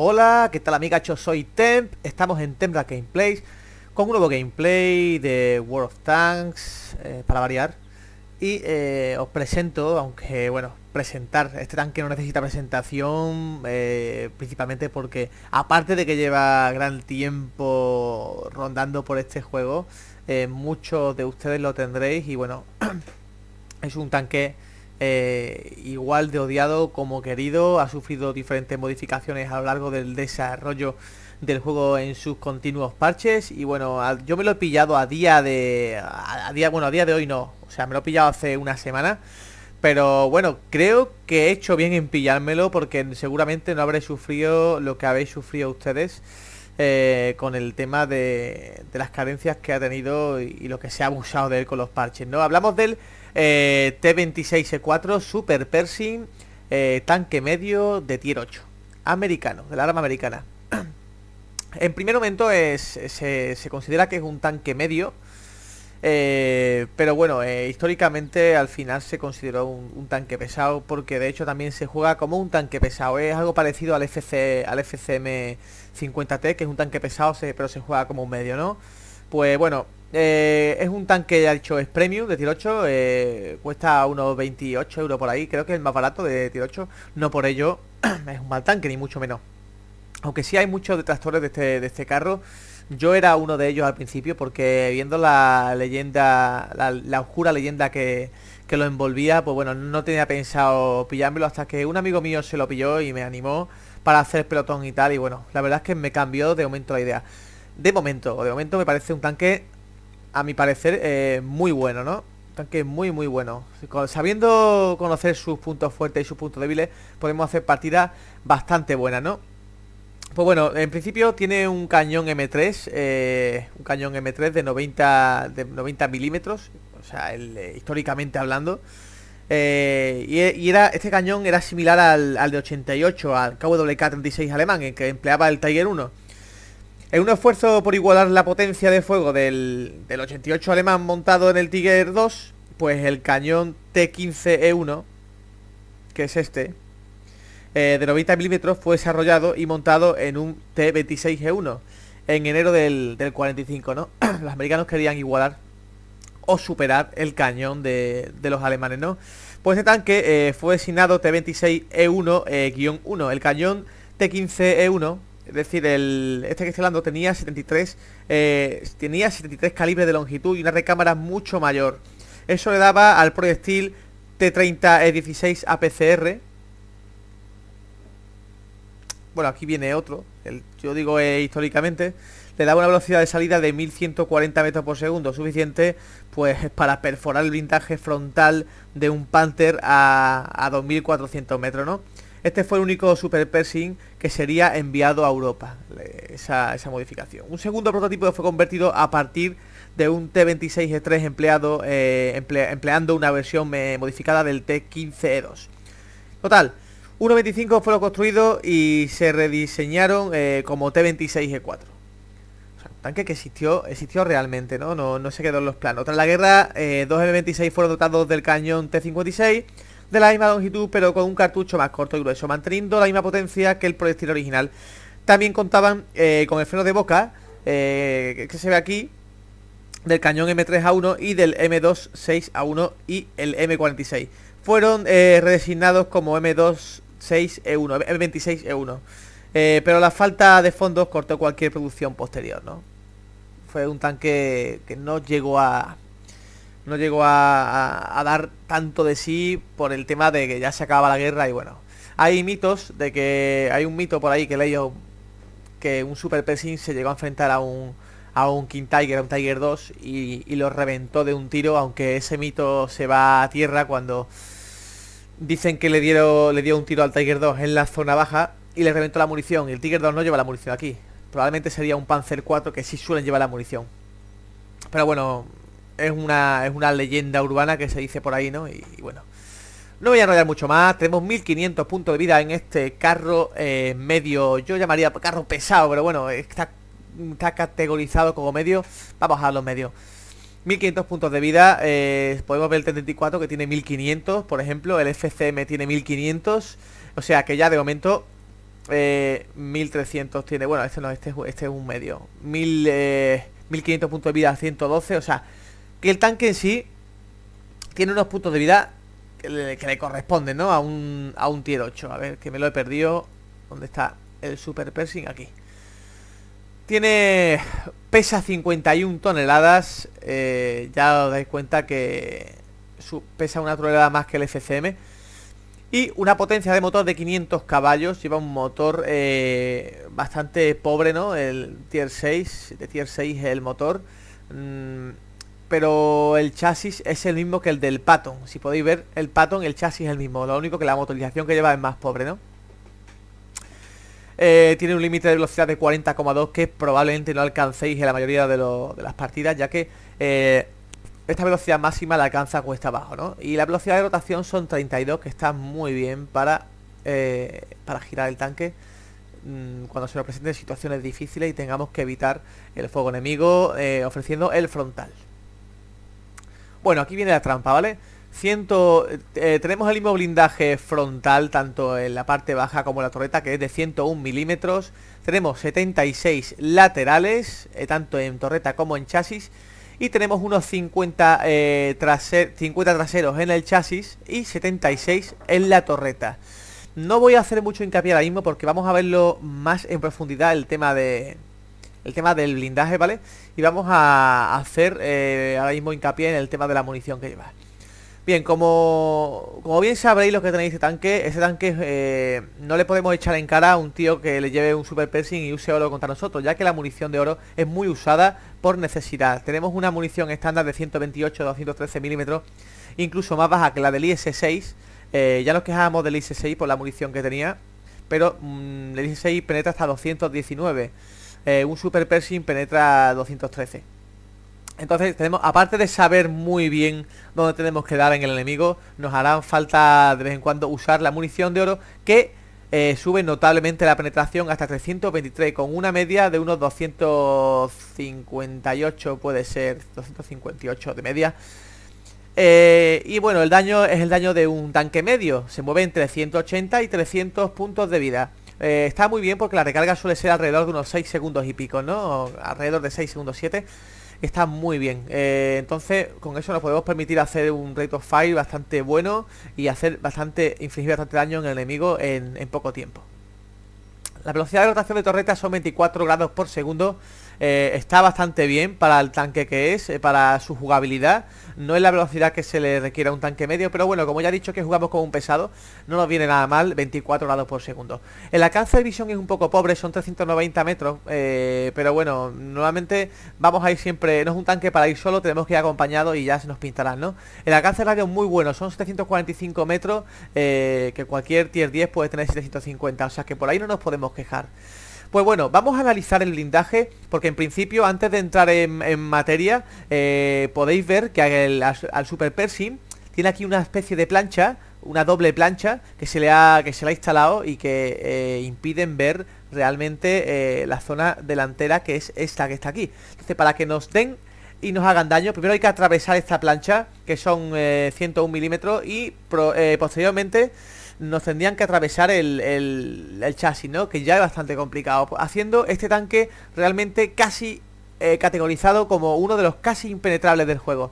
Hola, ¿qué tal amiga. Yo soy Temp, estamos en Tempra Gameplays con un nuevo gameplay de World of Tanks, eh, para variar. Y eh, os presento, aunque bueno, presentar, este tanque no necesita presentación, eh, principalmente porque aparte de que lleva gran tiempo rondando por este juego, muchos de ustedes lo tendréis y bueno, es un tanque eh, igual de odiado como querido, ha sufrido diferentes modificaciones a lo largo del desarrollo del juego en sus continuos parches y bueno, yo me lo he pillado a día de día bueno, a día de hoy no, o sea, me lo he pillado hace una semana, pero bueno, creo que he hecho bien en pillármelo porque seguramente no habré sufrido lo que habéis sufrido ustedes. Eh, con el tema de, las carencias que ha tenido y, lo que se ha abusado de él con los parches. ¿no? Hablamos del eh, T26E4 e Super Pershing eh, tanque medio de tier 8, americano, del arma americana. en primer momento se, considera que es un tanque medio. pero bueno, históricamente al final se consideró un, tanque pesado porque de hecho también se juega como un tanque pesado. Es algo parecido al FCM 50T, que es un tanque pesado, pero se juega como un medio, ¿no? Pues bueno, eh, es un tanque, ya dicho, es premium de tiro 8, eh, cuesta unos 28 euros por ahí, creo que es el más barato de tiro 8, no por ello es un mal tanque, ni mucho menos. Aunque sí hay muchos detractores de este, de este carro, yo era uno de ellos al principio porque viendo la leyenda, la, la oscura leyenda que, que lo envolvía, pues bueno, no tenía pensado pillármelo hasta que un amigo mío se lo pilló y me animó para hacer pelotón y tal. Y bueno, la verdad es que me cambió de momento la idea. De momento, de momento me parece un tanque, a mi parecer, eh, muy bueno, ¿no? tanque muy, muy bueno. Sabiendo conocer sus puntos fuertes y sus puntos débiles, podemos hacer partidas bastante buenas, ¿no? Pues bueno, en principio tiene un cañón M3, eh, un cañón M3 de 90, de 90 milímetros, o sea, eh, históricamente hablando. Eh, e, y, era, este cañón era similar al, de 88, al KWK-36 alemán, en que empleaba el Tiger 1. En un esfuerzo por igualar la potencia de fuego del, 88 alemán montado en el Tiger 2, pues el cañón T-15E1, e que es este, eh, de 90 milímetros, fue desarrollado y montado en un T-26E1 e en enero del, del 45, ¿no? Los americanos querían igualar o superar el cañón de, los alemanes, ¿no? Pues este tanque eh, fue designado T26E1-1. E eh, el cañón T15E1 e es decir, el, este que estoy hablando tenía 73, eh, tenía 73 calibres de longitud y una recámara mucho mayor. Eso le daba al proyectil T30E16 e APCR, bueno, aquí viene otro, yo digo eh, históricamente, le da una velocidad de salida de 1140 metros por segundo, suficiente pues para perforar el blindaje frontal de un Panther a, 2400 metros, ¿no? Este fue el único Super Pershing que sería enviado a Europa, esa, modificación. Un segundo prototipo fue convertido a partir de un T-26E3 empleado, eh, empleando una versión eh, modificada del T-15E2. E Total, 1.25 fueron construidos y se rediseñaron eh, como T-26E4. O sea, tanque que existió, existió realmente, ¿no? ¿no? No se quedó en los planos. Tras la guerra, eh, dos M26 fueron dotados del cañón T-56 de la misma longitud, pero con un cartucho más corto y grueso, manteniendo la misma potencia que el proyectil original. También contaban eh, con el freno de boca, que se ve aquí, del cañón M3A1 y del M26A1 y el M46 fueron redesignados como M2 6 E1, 26 E1. pero la falta de fondos cortó cualquier producción posterior, ¿no? Fue un tanque que no llegó a. No llegó a, dar tanto de sí por el tema de que ya se acaba la guerra y bueno. Hay mitos de que. Hay un mito por ahí que leyó que un Super Pershing se llegó a enfrentar a un. A un King Tiger, a un Tiger 2 y, y lo reventó de un tiro, aunque ese mito se va a tierra cuando Dicen que le, dieron, le dio un tiro al Tiger 2 en la zona baja y le reventó la munición. Y el Tiger 2 no lleva la munición aquí. Probablemente sería un Panzer 4 que sí suelen llevar la munición. Pero bueno, es una, es una leyenda urbana que se dice por ahí, ¿no? Y, bueno. No voy a enrollar mucho más. Tenemos 1500 puntos de vida en este carro eh, medio. Yo llamaría carro pesado, pero bueno, está, está categorizado como medio. Vamos a los medios. 1500 puntos de vida, eh, podemos ver el T-34 que tiene 1500, por ejemplo, el FCM tiene 1500, o sea que ya de momento 1300 eh, tiene, bueno, este no, este, este es un medio, 1500 eh, puntos de vida, 112, o sea, que el tanque en sí tiene unos puntos de vida que le, corresponden, ¿no? A un, a un tier 8, a ver, que me lo he perdido, ¿dónde está el super piercing? Aquí. Tiene... Pesa 51 toneladas. Eh, ya os dais cuenta que pesa una tonelada más que el FCM. Y una potencia de motor de 500 caballos. Lleva un motor eh, bastante pobre, ¿no? El Tier 6. De Tier 6 el motor. Mm, pero el chasis es el mismo que el del Patton. Si podéis ver, el Patton, el chasis es el mismo. Lo único que la motorización que lleva es más pobre, ¿no? Eh, tiene un límite de velocidad de 40,2 que probablemente no alcancéis en la mayoría de, las partidas, ya que eh, esta velocidad máxima la alcanza cuesta abajo, ¿no? Y la velocidad de rotación son 32, que está muy bien para, eh, para girar el tanque mm, cuando se nos presenten situaciones difíciles y tengamos que evitar el fuego enemigo ofreciendo el frontal. Bueno, aquí viene la trampa, ¿vale? vale Ciento, eh, tenemos el mismo blindaje frontal tanto en la parte baja como en la torreta que es de 101 milímetros tenemos 76 laterales eh, tanto en torreta como en chasis y tenemos unos 50, eh, traseros en el chasis y 76 en la torreta no voy a hacer mucho hincapié ahora mismo porque vamos a verlo más en profundidad el tema de el tema del blindaje vale y vamos a hacer ahora mismo hincapié en el tema de la munición que lleva Bien, como, bien sabréis los que tenéis ese tanque, ese tanque eh, no le podemos echar en cara a un tío que le lleve un super piercing y use oro contra nosotros, ya que la munición de oro es muy usada por necesidad. Tenemos una munición estándar de 128-213 milímetros, incluso más baja que la del IS-6. Eh, ya nos quejábamos del IS-6 por la munición que tenía, pero mm, el IS-6 penetra hasta 219. Eh, un super piercing penetra 213. Entonces tenemos, aparte de saber muy bien dónde tenemos que dar en el enemigo, nos harán falta de vez en cuando usar la munición de oro que eh, sube notablemente la penetración hasta 323 con una media de unos 258 puede ser 258 de media eh, y bueno el daño es el daño de un tanque medio se mueve entre 180 y 300 puntos de vida eh, está muy bien porque la recarga suele ser alrededor de unos 6 segundos y pico no alrededor de 6 segundos 7 está muy bien. Eh, entonces, con eso nos podemos permitir hacer un rate of fire bastante bueno y hacer bastante, infligir bastante daño en el enemigo en, en poco tiempo. La velocidad de rotación de torreta son 24 grados por segundo eh, está bastante bien para el tanque que es, eh, para su jugabilidad. No es la velocidad que se le requiere a un tanque medio, pero bueno, como ya he dicho que jugamos con un pesado, no nos viene nada mal, 24 grados por segundo. El alcance de visión es un poco pobre, son 390 metros, eh, pero bueno, nuevamente vamos a ir siempre, no es un tanque para ir solo, tenemos que ir acompañado y ya se nos pintarán, ¿no? El alcance de radio es muy bueno, son 745 metros, que cualquier tier 10 puede tener 750, o sea que por ahí no nos podemos quejar. Pues bueno, vamos a analizar el blindaje porque en principio, antes de entrar en, materia, eh, podéis ver que al, Super Percy tiene aquí una especie de plancha, una doble plancha que se le ha, que se ha instalado y que eh, impiden ver realmente eh, la zona delantera que es esta que está aquí. Entonces, para que nos den y nos hagan daño, primero hay que atravesar esta plancha, que son 101 milímetros, y posteriormente nos tendrían que atravesar el, chasis, ¿no? Que ya es bastante complicado. Haciendo este tanque realmente casi eh, categorizado como uno de los casi impenetrables del juego.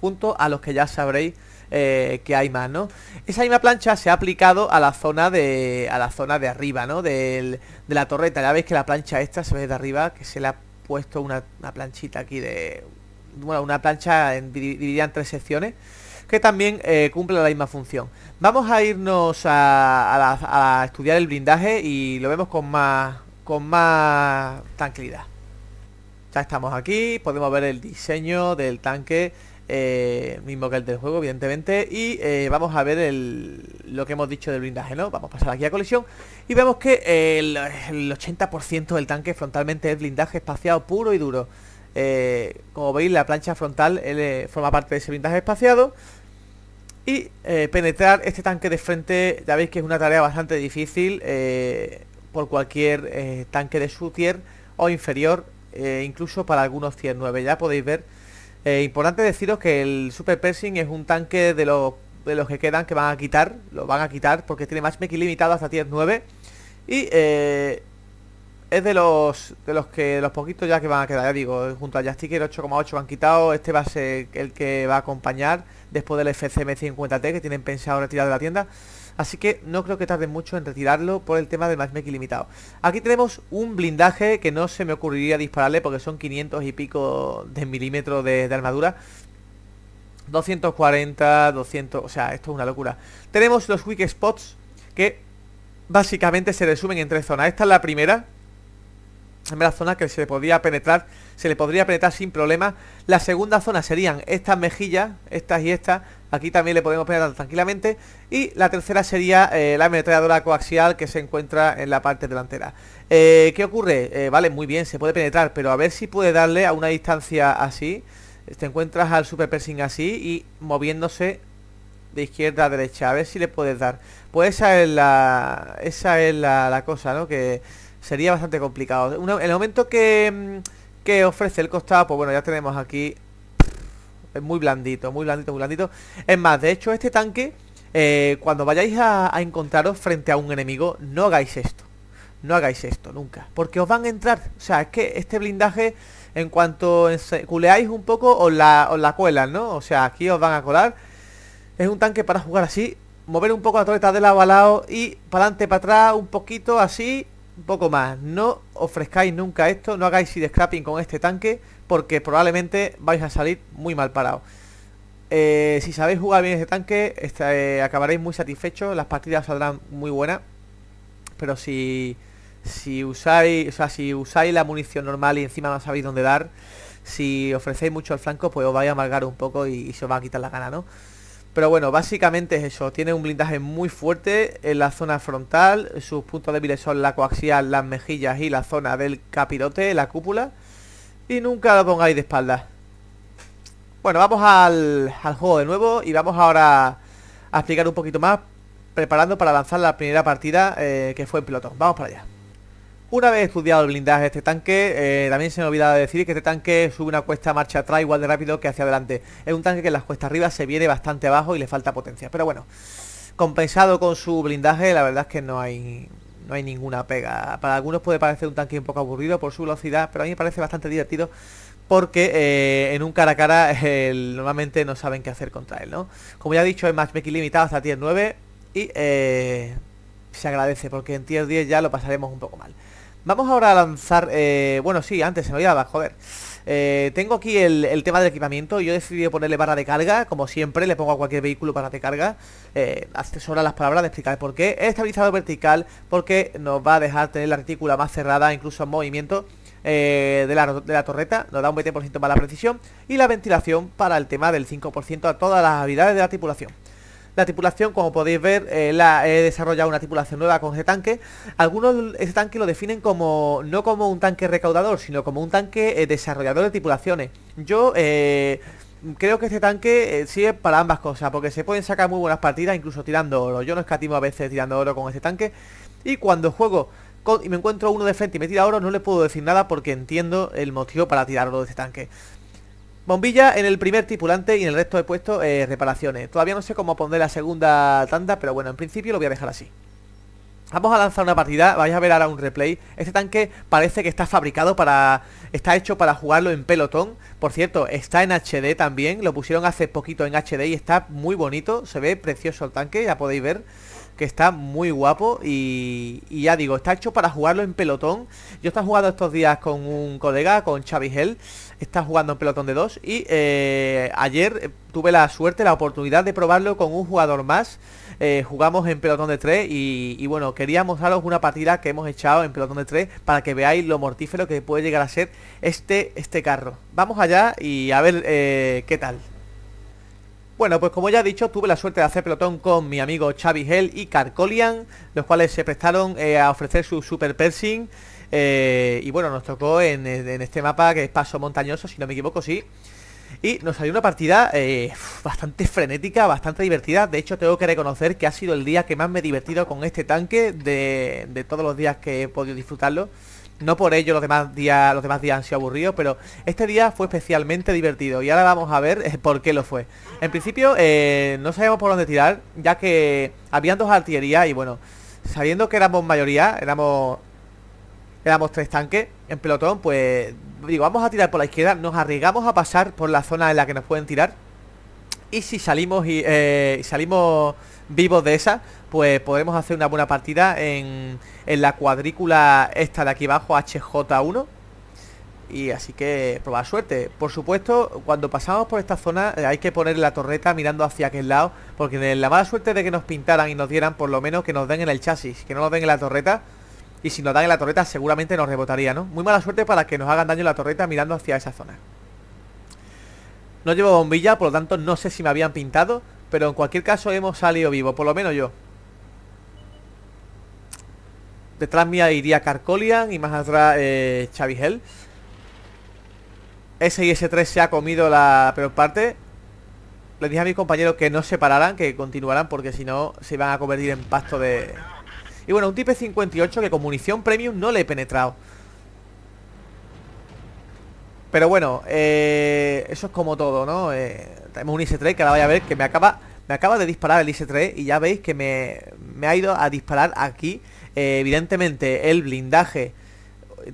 Junto a los que ya sabréis eh, que hay más, ¿no? Esa misma plancha se ha aplicado a la zona de, a la zona de arriba, ¿no? de la torreta. Ya veis que la plancha esta se ve de arriba, que se le ha puesto una, planchita aquí de... Bueno, una plancha dividida en tres secciones que también eh, cumple la misma función. Vamos a irnos a, estudiar el blindaje y lo vemos con más, con más tranquilidad. Ya estamos aquí, podemos ver el diseño del tanque, eh, mismo que el del juego, evidentemente, y eh, vamos a ver lo que hemos dicho del blindaje, ¿no? Vamos a pasar aquí a colisión y vemos que el, 80% del tanque frontalmente es blindaje espaciado puro y duro. como veis, la plancha frontal forma parte de ese blindaje espaciado y eh, penetrar este tanque de frente, ya veis que es una tarea bastante difícil eh, por cualquier eh, tanque de su tier o inferior, incluso para algunos tier 9, ya podéis ver. importante deciros que el Super Persing es un tanque de los, que quedan que van a quitar, lo van a quitar porque tiene más matchmaking limitado hasta tier 9 y es de los de los que los poquitos ya que van a quedar, ya digo, junto al Jastiker 8,8 han quitado, este va a ser el que va a acompañar después del FCM50T que tienen pensado retirar de la tienda. Así que no creo que tarde mucho en retirarlo por el tema del matchmaking limitado. Aquí tenemos un blindaje que no se me ocurriría dispararle porque son 500 y pico de milímetros de, de armadura. 240, 200, o sea, esto es una locura. Tenemos los weak spots que básicamente se resumen en tres zonas. Esta es la primera, la primera zona que se podía penetrar se le podría penetrar sin problema. La segunda zona serían estas mejillas, estas y estas. Aquí también le podemos penetrar tranquilamente. Y la tercera sería eh, la ametralladora coaxial que se encuentra en la parte delantera. Eh, ¿Qué ocurre? Eh, vale, muy bien, se puede penetrar, pero a ver si puede darle a una distancia así. Te encuentras al super así y moviéndose de izquierda a derecha. A ver si le puedes dar. Pues esa es la, esa es la, cosa, ¿no? Que sería bastante complicado. en el momento que... Mm, ¿Qué ofrece el costado, pues bueno, ya tenemos aquí... Es muy blandito, muy blandito, muy blandito. Es más, de hecho, este tanque, eh, cuando vayáis a, encontraros frente a un enemigo, no hagáis esto. No hagáis esto, nunca. Porque os van a entrar. O sea, es que este blindaje, en cuanto culeáis un poco, os la, os cuelan, ¿no? O sea, aquí os van a colar. Es un tanque para jugar así. Mover un poco la torreta de lado a lado y para adelante, para atrás, un poquito así poco más. No ofrezcáis nunca esto, no hagáis de scrapping con este tanque, porque probablemente vais a salir muy mal parado eh, si sabéis jugar bien este tanque, este, eh, acabaréis muy satisfechos, las partidas saldrán muy buenas. Pero si, si usáis, o sea, si usáis la munición normal y encima no sabéis dónde dar, si ofrecéis mucho al flanco, pues os vais a amargar un poco y, y se os va a quitar la gana, ¿no? Pero bueno, básicamente es eso. Tiene un blindaje muy fuerte en la zona frontal. Sus puntos débiles son la coaxial, las mejillas y la zona del capirote, la cúpula. Y nunca lo pongáis de espalda Bueno, vamos al, juego de nuevo y vamos ahora a explicar un poquito más preparando para lanzar la primera partida eh, que fue el pelotón. Vamos para allá. Una vez estudiado el blindaje de este tanque, eh, también se me olvidaba decir que este tanque sube una cuesta marcha atrás igual de rápido que hacia adelante. Es un tanque que en las cuestas arriba se viene bastante abajo y le falta potencia. Pero bueno, compensado con su blindaje, la verdad es que no hay, no hay ninguna pega. Para algunos puede parecer un tanque un poco aburrido por su velocidad, pero a mí me parece bastante divertido porque eh, en un cara a cara normalmente no saben qué hacer contra él, ¿no? Como ya he dicho, es matchmaking limitado hasta tier 9 y eh, se agradece porque en tier 10 ya lo pasaremos un poco mal. Vamos ahora a lanzar... Eh, bueno, sí, antes se me olvidaba, joder. Eh, tengo aquí el, tema del equipamiento. Yo he decidido ponerle barra de carga. Como siempre, le pongo a cualquier vehículo barra de carga. Eh, Asesora las palabras de explicar por qué. El estabilizador vertical porque nos va a dejar tener la retícula más cerrada, incluso en movimiento. de, la, de, la, torreta, nos da un 20% más la precisión y la ventilación para el tema del 5% a todas las habilidades de la tripulación. La tripulación, como podéis ver, eh, he desarrollado una tripulación nueva con ese tanque. Algunos ese tanque lo definen como no como un tanque recaudador, sino como un tanque eh, desarrollador de tripulaciones. Yo eh, creo que este tanque sirve para ambas cosas, porque se pueden sacar muy buenas partidas incluso tirando oro. Yo no escatimo a veces tirando oro con este tanque. Y cuando juego y me encuentro uno de frente y me tira oro, no le puedo decir nada porque entiendo el motivo para tirar oro de este tanque. Bombilla en el primer tripulante y en el resto he puesto eh, reparaciones. Todavía no sé cómo pondré la segunda tanda, pero bueno, en principio lo voy a dejar así. Vamos a lanzar una partida, vais a ver ahora un replay. Este tanque parece que está fabricado para... Está hecho para jugarlo en pelotón. Por cierto, está en HD también. Lo pusieron hace poquito en HD y está muy bonito. Se ve precioso el tanque, ya podéis ver que está muy guapo y, ya digo, está hecho para jugarlo en pelotón. Yo estaba jugando estos días con un colega, con Xavi Hell, está jugando en pelotón de 2 y eh, ayer eh, tuve la suerte, la oportunidad de probarlo con un jugador más. Eh, jugamos en pelotón de 3 y, bueno, quería mostraros una partida que hemos echado en pelotón de 3 para que veáis lo mortífero que puede llegar a ser este, este carro. Vamos allá y a ver qué tal. Bueno, pues como ya he dicho, tuve la suerte de hacer pelotón con mi amigo Xavi Hell y Carcolian, los cuales se prestaron eh, a ofrecer su super piercing. Eh, y bueno, nos tocó en, este mapa que es paso montañoso, si no me equivoco, sí. Y nos salió una partida eh, bastante frenética, bastante divertida. De hecho, tengo que reconocer que ha sido el día que más me he divertido con este tanque de, de todos los días que he podido disfrutarlo. No por ello los demás días los demás días han sido aburridos, pero este día fue especialmente divertido y ahora vamos a ver eh, por qué lo fue. En principio eh, no sabíamos por dónde tirar, ya que habían dos artillerías y bueno, sabiendo que éramos mayoría, éramos éramos tres tanques en pelotón, pues digo, vamos a tirar por la izquierda, nos arriesgamos a pasar por la zona en la que nos pueden tirar y si salimos y eh, salimos vivos de esa, pues podemos hacer una buena partida en, en la cuadrícula esta de aquí abajo, HJ1. Y así que probar suerte. Por supuesto, cuando pasamos por esta zona eh, hay que poner la torreta mirando hacia aquel lado, porque la mala suerte de que nos pintaran y nos dieran, por lo menos que nos den en el chasis, que no nos den en la torreta. Y si nos dan en la torreta seguramente nos rebotaría, ¿no? Muy mala suerte para que nos hagan daño en la torreta mirando hacia esa zona. No llevo bombilla, por lo tanto no sé si me habían pintado pero en cualquier caso hemos salido vivos, por lo menos yo. Detrás mía iría Carcolian y más atrás eh, Chavigel. S y S3 se ha comido la peor parte. Le dije a mis compañeros que no se pararan, que continuarán porque si no se iban a convertir en pasto de... Y bueno, un tipe 58 que con munición premium no le he penetrado. Pero bueno, eh, eso es como todo, ¿no? Eh, tenemos un IS-3 que ahora vaya a ver que me acaba me acaba de disparar el IS-3 y ya veis que me, ha ido a disparar aquí. Eh, evidentemente, el blindaje...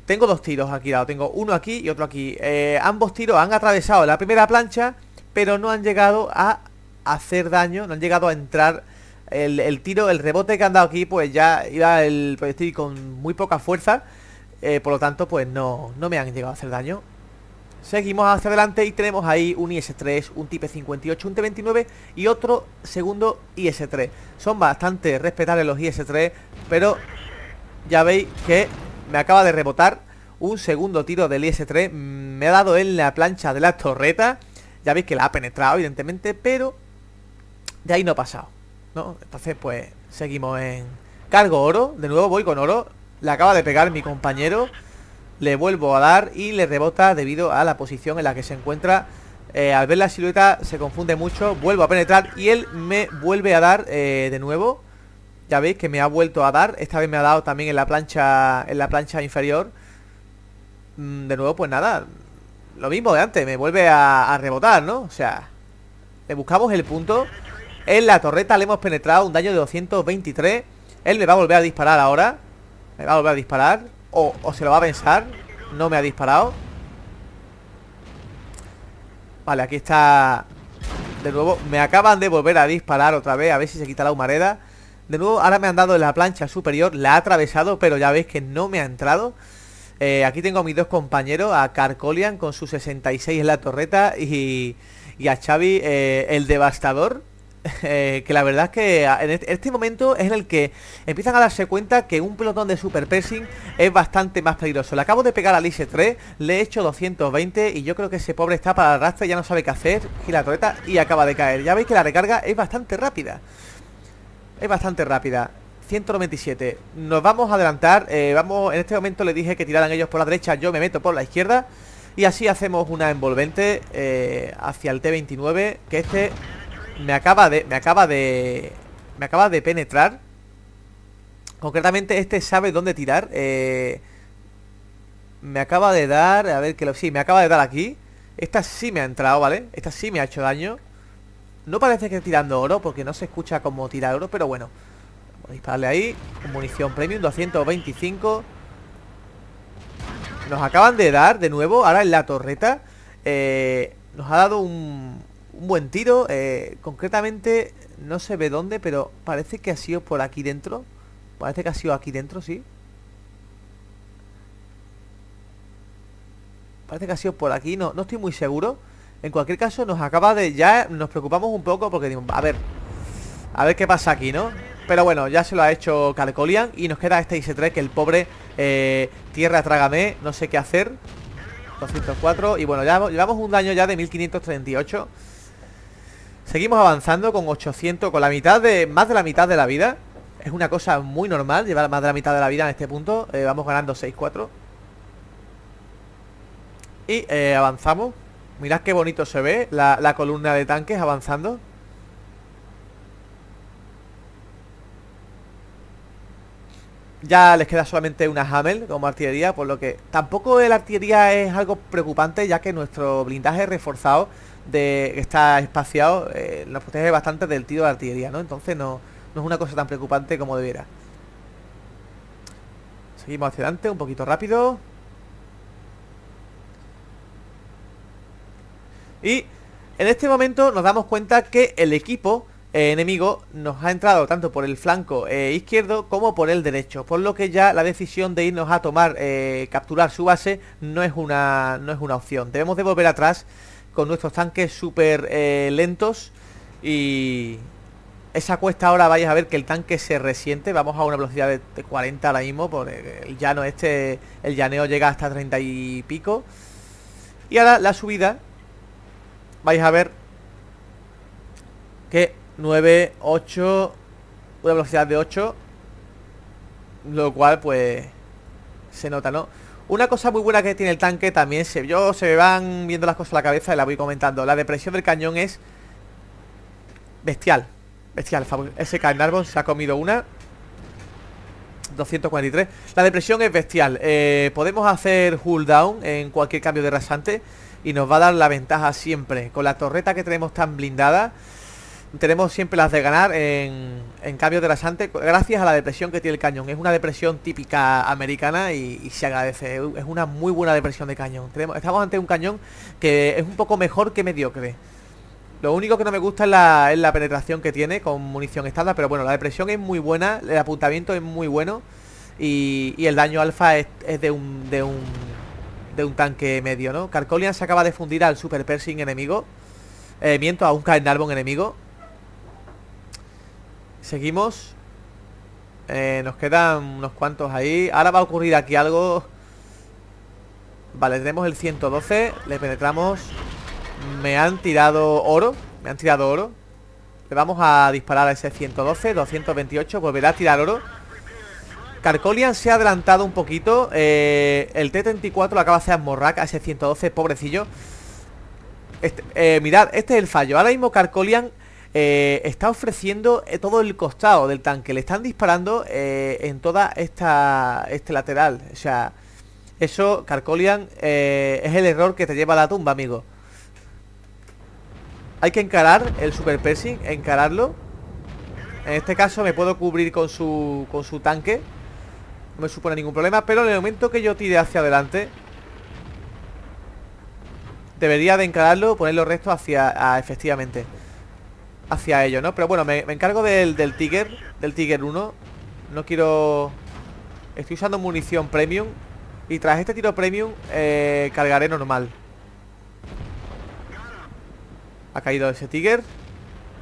Tengo dos tiros aquí, dado. tengo uno aquí y otro aquí. ambos tiros han atravesado la primera plancha, pero no han llegado a hacer daño, no han llegado a entrar... El, tiro, el rebote que han dado aquí, pues ya iba el proyectil con muy poca fuerza. por lo tanto, pues no me han llegado a hacer daño. Seguimos hacia adelante y tenemos ahí un IS-3, un Type 58, un T-29 y otro segundo IS-3. Son bastante respetables los IS-3, pero ya veis que me acaba de rebotar un segundo tiro del IS-3. Mm, me ha dado en la plancha de la torreta. Ya veis que la ha penetrado, evidentemente, pero de ahí no ha pasado. ¿no? Entonces, pues, seguimos en... Cargo oro, de nuevo voy con oro. Le acaba de pegar mi compañero le vuelvo a dar y le rebota debido a la posición en la que se encuentra. Eh, al ver la silueta se confunde mucho, vuelvo a penetrar y él me vuelve a dar eh, de nuevo. Ya veis que me ha vuelto a dar, esta vez me ha dado también en la plancha, en la plancha inferior. Mm, de nuevo, pues nada, lo mismo de antes, me vuelve a, a rebotar, ¿no? O sea, le buscamos el punto. En la torreta le hemos penetrado un daño de 223. Él me va a volver a disparar ahora. Me va a volver a disparar o, se lo va a pensar No me ha disparado Vale, aquí está De nuevo, me acaban de volver a disparar otra vez A ver si se quita la humareda De nuevo, ahora me han dado en la plancha superior La ha atravesado, pero ya veis que no me ha entrado eh, Aquí tengo a mis dos compañeros A Carcolian con su 66 en la torreta Y, a Xavi, eh, el devastador eh, que la verdad es que en este, este momento es en el que empiezan a darse cuenta que un pelotón de super pressing es bastante más peligroso. Le acabo de pegar al is 3, le he hecho 220 y yo creo que ese pobre está para el ya no sabe qué hacer, gira la torreta y acaba de caer. Ya veis que la recarga es bastante rápida. Es bastante rápida. 197. Nos vamos a adelantar. Eh, vamos, en este momento le dije que tiraran ellos por la derecha, yo me meto por la izquierda. Y así hacemos una envolvente eh, hacia el T-29, que este me acaba de... Me acaba de... Me acaba de penetrar. Concretamente, este sabe dónde tirar. Eh, me acaba de dar... A ver, que lo... Sí, me acaba de dar aquí. Esta sí me ha entrado, ¿vale? Esta sí me ha hecho daño. No parece que esté tirando oro, porque no se escucha como tirar oro, pero bueno. Vamos a ahí. munición premium, 225. Nos acaban de dar, de nuevo, ahora en la torreta. Eh, nos ha dado un, un buen tiro. Eh, concretamente, no se ve dónde, pero parece que ha sido por aquí dentro. Parece que ha sido aquí dentro, sí. Parece que ha sido por aquí, no, no estoy muy seguro. En cualquier caso, nos acaba de... Ya nos preocupamos un poco porque digo, a ver... A ver qué pasa aquí, ¿no? Pero bueno, ya se lo ha hecho Calcolian y nos queda este IC3 que el pobre eh, Tierra Trágame, no sé qué hacer. 204 y bueno, ya llevamos un daño ya de 1538. Seguimos avanzando con 800, con la mitad de... Más de la mitad de la vida Es una cosa muy normal llevar más de la mitad de la vida en este punto eh, Vamos ganando 6-4 Y eh, avanzamos Mirad qué bonito se ve la, columna de tanques avanzando Ya les queda solamente una Hamel como artillería Por lo que tampoco la artillería es algo preocupante Ya que nuestro blindaje reforzado de está espaciado, nos eh, protege bastante del tiro de artillería, ¿no? Entonces no, es una cosa tan preocupante como debiera. Seguimos hacia adelante, un poquito rápido. Y en este momento nos damos cuenta que el equipo eh, enemigo nos ha entrado tanto por el flanco eh, izquierdo como por el derecho, por lo que ya la decisión de irnos a tomar, capturar su base, no es, una, no es una opción. Debemos de volver atrás con nuestros tanques súper eh, lentos y esa cuesta ahora vais a ver que el tanque se resiente, vamos a una velocidad de, 40 ahora mismo, Porque el llano este, el llaneo llega hasta 30 y pico. Y ahora la subida, vais a ver que 9, 8, una velocidad de 8, lo cual pues se nota, ¿no? Una cosa muy buena que tiene el tanque también, se, yo se me van viendo las cosas a la cabeza y la voy comentando. La depresión del cañón es bestial. Bestial, ese Carnarvon se ha comido una 243 La depresión es bestial eh, Podemos hacer hull down en cualquier cambio de rasante Y nos va a dar la ventaja siempre Con la torreta que tenemos tan blindada tenemos siempre las de ganar en, cambio de antes gracias a la depresión que tiene el cañón. Es una depresión típica americana y, se agradece. Es una muy buena depresión de cañón. estamos ante un cañón que es un poco mejor que mediocre. Lo único que no me gusta es la, penetración que tiene con munición estándar, pero bueno, la depresión es muy buena, el apuntamiento es muy bueno y, el daño alfa es, de, un, de, un, de un tanque medio, ¿no? Carcolian se acaba de fundir al super Pershing enemigo, eh, miento, a un Carnarvon enemigo Seguimos. Eh, nos quedan unos cuantos ahí. Ahora va a ocurrir aquí algo. Vale, tenemos el 112. Le penetramos. Me han tirado oro. Me han tirado oro. Le vamos a disparar a ese 112. 228. Volverá a tirar oro. Carcolian se ha adelantado un poquito. Eh, el T-34 lo acaba de hacer morraca. ese 112. Pobrecillo. Este, eh, mirad, este es el fallo. Ahora mismo Carcolian eh, está ofreciendo eh, todo el costado del tanque. Le están disparando eh, en toda esta este lateral. O sea, eso, Carcolian, es el error que te lleva a la tumba, amigo. Hay que encarar el super pressing, encararlo. En este caso me puedo cubrir con su, tanque. No me supone ningún problema, pero en el momento que yo tire hacia adelante, Debería de encararlo, ponerlo recto restos hacia... efectivamente hacia ello, ¿no? Pero bueno, me, encargo del, del Tiger, del Tiger 1. No quiero... Estoy usando munición premium. Y tras este tiro premium, eh, cargaré normal. Ha caído ese Tiger.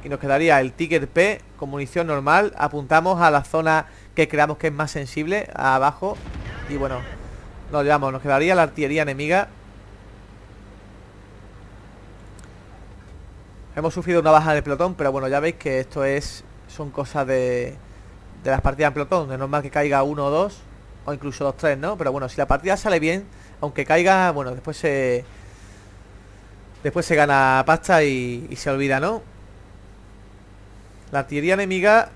Y nos quedaría el Tiger P con munición normal. Apuntamos a la zona que creamos que es más sensible, abajo. Y bueno, nos llevamos. Nos quedaría la artillería enemiga Hemos sufrido una baja de pelotón, pero bueno, ya veis que esto es son cosas de, las partidas en pelotón. Es normal que caiga uno o dos, o incluso dos tres, ¿no? Pero bueno, si la partida sale bien, aunque caiga, bueno, después se... Después se gana pasta y, se olvida, ¿no? La artillería enemiga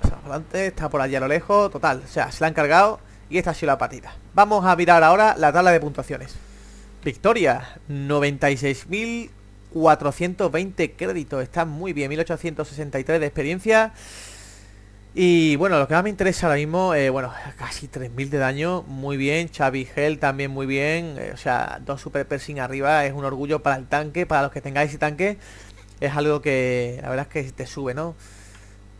pues, adelante, está por allí a lo lejos, total, o sea, se la han cargado y esta ha sido la partida. Vamos a mirar ahora la tabla de puntuaciones. Victoria, 96.000 420 créditos, está muy bien, 1863 de experiencia. Y bueno, lo que más me interesa ahora mismo, eh, bueno, casi 3.000 de daño, muy bien, Xavi Gel también muy bien, eh, o sea, dos super arriba, es un orgullo para el tanque, para los que tengáis ese tanque, es algo que la verdad es que te sube, ¿no?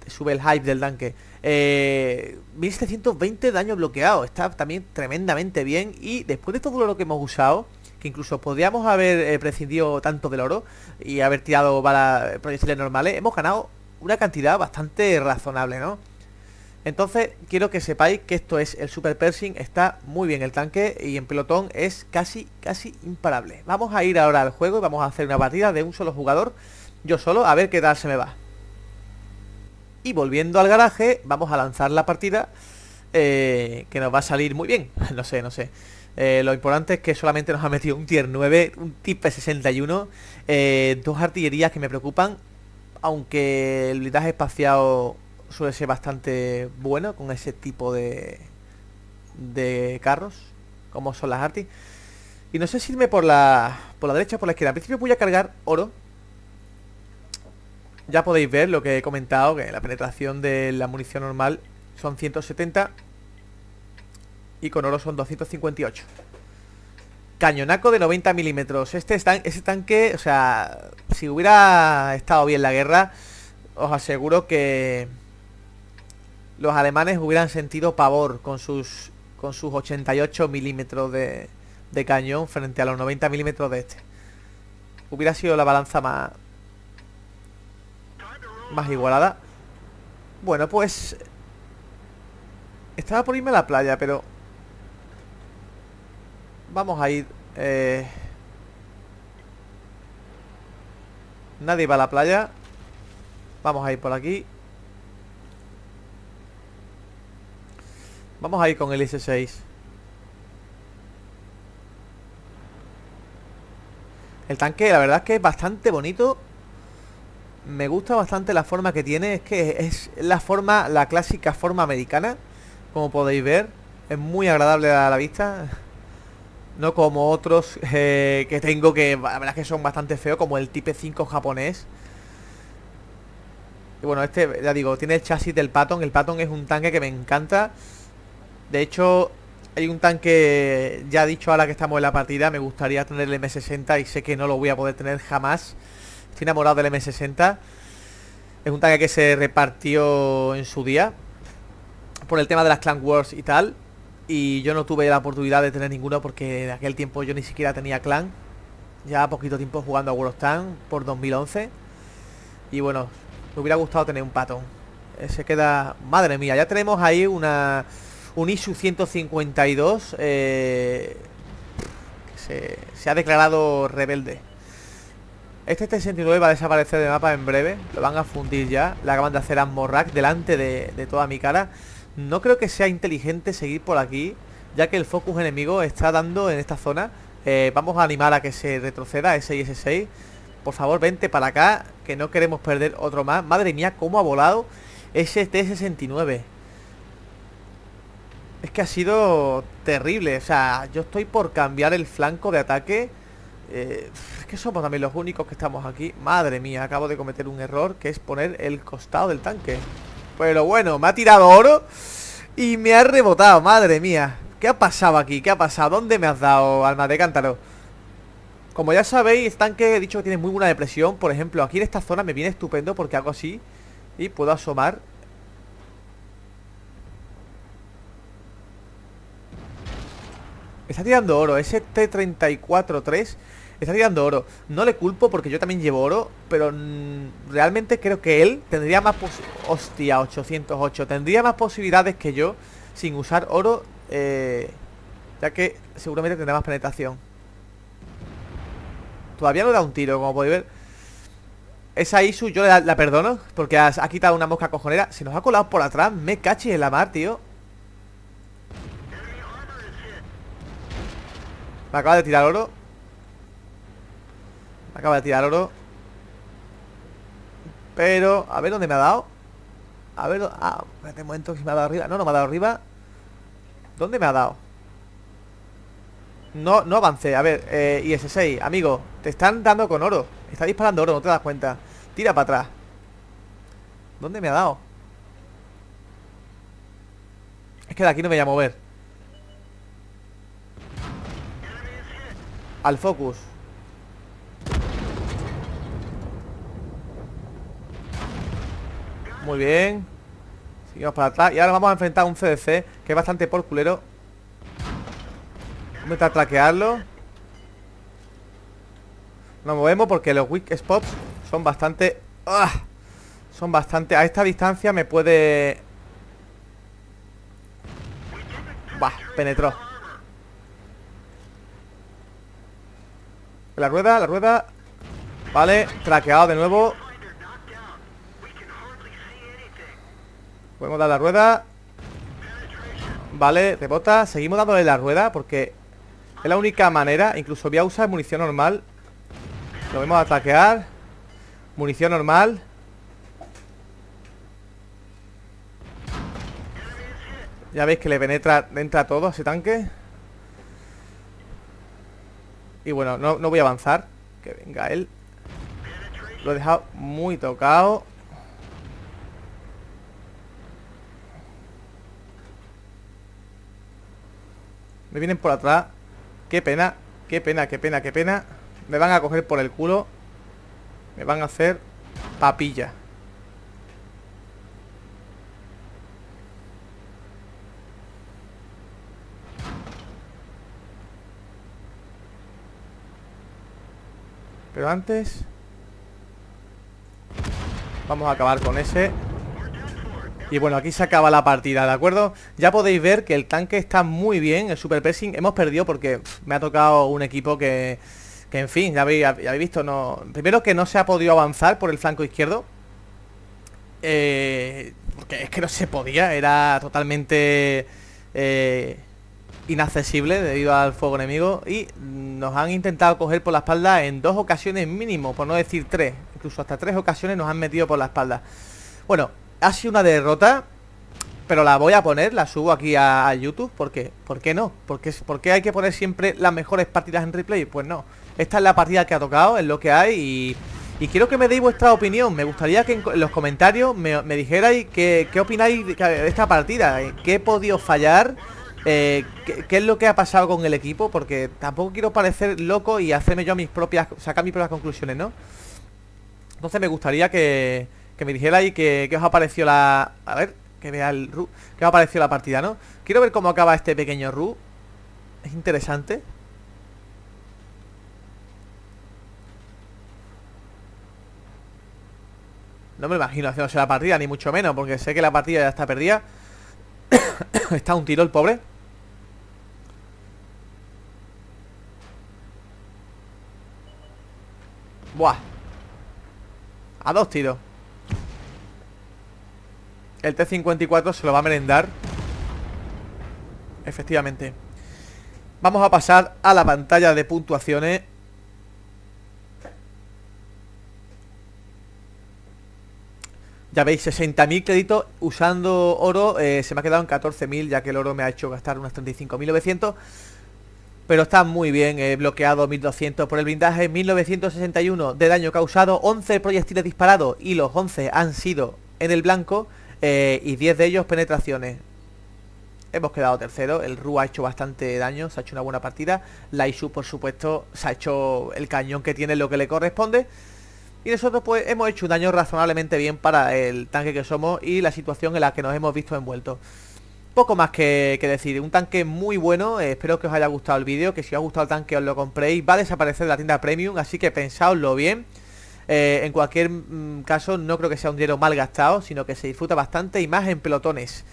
Te sube el hype del tanque. 1720 eh, daño bloqueado, está también tremendamente bien y después de todo lo que hemos usado, que incluso podríamos haber eh, prescindido tanto del oro y haber tirado balas eh, proyectiles normales, hemos ganado una cantidad bastante razonable, ¿no? Entonces, quiero que sepáis que esto es el Super Persing, está muy bien el tanque y en pelotón es casi, casi imparable. Vamos a ir ahora al juego y vamos a hacer una partida de un solo jugador, yo solo, a ver qué tal se me va. Y volviendo al garaje, vamos a lanzar la partida, eh, que nos va a salir muy bien, no sé, no sé. Eh, lo importante es que solamente nos ha metido un tier 9, un tipe 61, eh, dos artillerías que me preocupan, aunque el blindaje espaciado suele ser bastante bueno con ese tipo de, de carros, como son las artis. Y no sé si irme por la, por la derecha o por la izquierda. Al principio voy a cargar oro. Ya podéis ver lo que he comentado, que la penetración de la munición normal son 170 y con oro son 258 Cañonaco de 90 milímetros este, tanque, o sea Si hubiera estado bien la guerra Os aseguro que Los alemanes hubieran sentido pavor Con sus, con sus 88 milímetros de, de cañón Frente a los 90 milímetros de este Hubiera sido la balanza más Más igualada Bueno, pues estaba por irme a la playa, pero Vamos a ir... Eh, nadie va a la playa. Vamos a ir por aquí. Vamos a ir con el S6. El tanque la verdad es que es bastante bonito Me gusta bastante la forma que tiene Es que es la forma, la clásica forma americana Como podéis ver Es muy agradable a la vista no como otros eh, que tengo que la verdad que son bastante feos, como el Type 5 japonés. Y bueno, este, ya digo, tiene el chasis del Patton. El Patton es un tanque que me encanta. De hecho, hay un tanque, ya dicho ahora que estamos en la partida, me gustaría tener el M60 y sé que no lo voy a poder tener jamás. Estoy enamorado del M60. Es un tanque que se repartió en su día por el tema de las Clan Wars y tal. Y yo no tuve la oportunidad de tener ninguno porque en aquel tiempo yo ni siquiera tenía clan. Ya poquito tiempo jugando a World of Tanks por 2011. Y bueno, me hubiera gustado tener un patón. Eh, se queda... Madre mía, ya tenemos ahí una... Un ISU 152 eh, que se, ha declarado rebelde. Este T-69 va a desaparecer de mapa en breve Lo van a fundir ya La acaban de hacer morrak delante de toda mi cara no creo que sea inteligente seguir por aquí, ya que el focus enemigo está dando en esta zona. Eh, vamos a animar a que se retroceda ese 6 Por favor, vente para acá, que no queremos perder otro más. Madre mía, cómo ha volado ese T-69. Es que ha sido terrible. O sea, yo estoy por cambiar el flanco de ataque. Eh, es que somos también los únicos que estamos aquí. Madre mía, acabo de cometer un error, que es poner el costado del tanque. Pero bueno, me ha tirado oro y me ha rebotado, madre mía. ¿Qué ha pasado aquí? ¿Qué ha pasado? ¿Dónde me has dado, alma de cántaro? Como ya sabéis, tanque he dicho que tiene muy buena depresión. Por ejemplo, aquí en esta zona me viene estupendo porque hago así y puedo asomar. está tirando oro, st t 34-3 Está tirando oro. No le culpo porque yo también llevo oro, pero realmente creo que él tendría más... Hostia, 808. Tendría más posibilidades que yo sin usar oro, eh, ya que seguramente tendrá más penetración. Todavía no da un tiro, como podéis ver. Esa Isu yo la, perdono, porque has ha quitado una mosca cojonera. Se nos ha colado por atrás, me caché en la mar, tío. Me acaba de tirar oro. Acaba de tirar oro. Pero, a ver dónde me ha dado. A ver, ah, espérate un momento si me ha dado arriba. No, no me ha dado arriba. ¿Dónde me ha dado? No, no avancé. A ver, eh, IS-6, amigo, te están dando con oro. Está disparando oro, no te das cuenta. Tira para atrás. ¿Dónde me ha dado? Es que de aquí no me voy a mover. Al focus. Muy bien. Seguimos para atrás. Y ahora vamos a enfrentar a un CDC, que es bastante por culero. Vamos a traquearlo. Nos movemos porque los weak spots son bastante... ¡ah! Son bastante... A esta distancia me puede... Va, penetró. La rueda, la rueda. Vale, traqueado de nuevo. Podemos dar la rueda Vale, rebota Seguimos dándole la rueda porque Es la única manera Incluso voy a usar munición normal Lo vemos ataquear Munición normal Ya veis que le penetra Entra todo a ese tanque Y bueno, no, no voy a avanzar Que venga él Lo he dejado muy tocado Me vienen por atrás. Qué pena, qué pena, qué pena, qué pena. Me van a coger por el culo. Me van a hacer papilla. Pero antes... Vamos a acabar con ese. Y bueno, aquí se acaba la partida, ¿de acuerdo? Ya podéis ver que el tanque está muy bien, el super pressing hemos perdido porque me ha tocado un equipo que... Que en fin, ya habéis, visto, no... Primero que no se ha podido avanzar por el flanco izquierdo, eh, porque es que no se podía, era totalmente eh, inaccesible debido al fuego enemigo y nos han intentado coger por la espalda en dos ocasiones mínimo, por no decir tres, incluso hasta tres ocasiones nos han metido por la espalda. Bueno, ha sido una derrota, pero la voy a poner, la subo aquí a, a YouTube, porque ¿por qué no? Porque ¿Por qué hay que poner siempre las mejores partidas en replay? Pues no, esta es la partida que ha tocado, es lo que hay y... quiero que me deis vuestra opinión. Me gustaría que en los comentarios me, dijerais qué, opináis de esta partida. Eh, ¿Qué he podido fallar? Eh, ¿qué, ¿qué, es lo que ha pasado con el equipo? Porque tampoco quiero parecer loco y hacerme yo mis propias... Sacar mis propias conclusiones, ¿no? Entonces me gustaría que que me dijera ahí que, os ha la... A ver, que vea el Ru. ¿Qué os ha parecido la partida, no? Quiero ver cómo acaba este pequeño Ru. Es interesante. No me imagino haciéndose la partida, ni mucho menos, porque sé que la partida ya está perdida. está un tiro el pobre. Buah. A dos tiros. El T-54 se lo va a merendar Efectivamente Vamos a pasar a la pantalla de puntuaciones Ya veis, 60.000 créditos usando oro eh, Se me ha quedado en 14.000 ya que el oro me ha hecho gastar unos 35.900 pero está muy bien, eh, bloqueado 1200 por el blindaje, 1961 de daño causado, 11 proyectiles disparados y los 11 han sido en el blanco eh, y 10 de ellos penetraciones. Hemos quedado tercero, el Ru ha hecho bastante daño, se ha hecho una buena partida. La ISU por supuesto, se ha hecho el cañón que tiene lo que le corresponde. Y nosotros pues hemos hecho un daño razonablemente bien para el tanque que somos y la situación en la que nos hemos visto envueltos. Poco más que, decir, un tanque muy bueno, espero que os haya gustado el vídeo, que si os ha gustado el tanque os lo compréis, va a desaparecer de la tienda premium, así que pensadlo bien. Eh, en cualquier mm, caso, no creo que sea un dinero mal gastado, sino que se disfruta bastante y más en pelotones.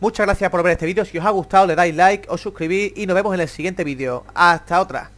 Muchas gracias por ver este vídeo, si os ha gustado le dais like, o suscribís y nos vemos en el siguiente vídeo. Hasta otra.